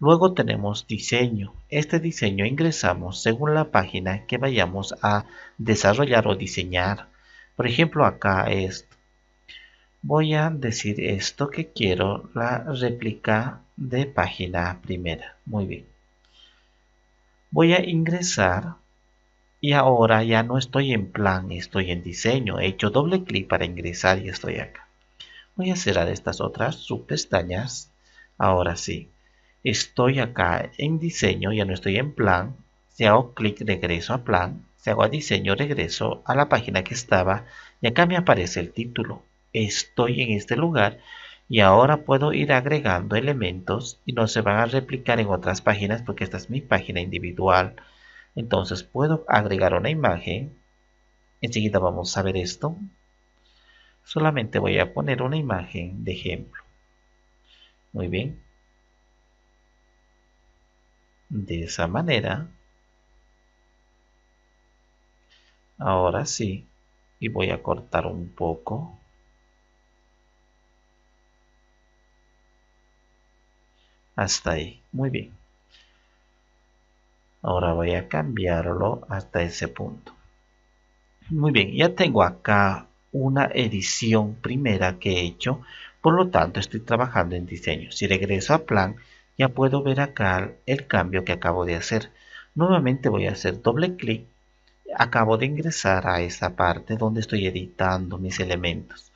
Luego tenemos diseño. Este diseño ingresamos según la página que vayamos a desarrollar o diseñar. Por ejemplo, acá es voy a decir esto que quiero la réplica de página primera muy bien voy a ingresar y ahora ya no estoy en plan estoy en diseño he hecho doble clic para ingresar y estoy acá voy a cerrar estas otras subpestañas ahora sí estoy acá en diseño, ya no estoy en plan, si hago clic regreso a plan, si hago a diseño regreso a la página que estaba y acá me aparece el título, estoy en este lugar y ahora puedo ir agregando elementos y no se van a replicar en otras páginas porque esta es mi página individual. Entonces puedo agregar una imagen, enseguida vamos a ver esto, solamente voy a poner una imagen de ejemplo. Muy bien, de esa manera, ahora sí, y voy a cortar un poco. Hasta ahí, muy bien. Ahora voy a cambiarlo hasta ese punto. Muy bien, ya tengo acá una edición primera que he hecho, por lo tanto estoy trabajando en diseño. Si regreso a plan, ya puedo ver acá el cambio que acabo de hacer. Nuevamente voy a hacer doble clic. Acabo de ingresar a esta parte donde estoy editando mis elementos.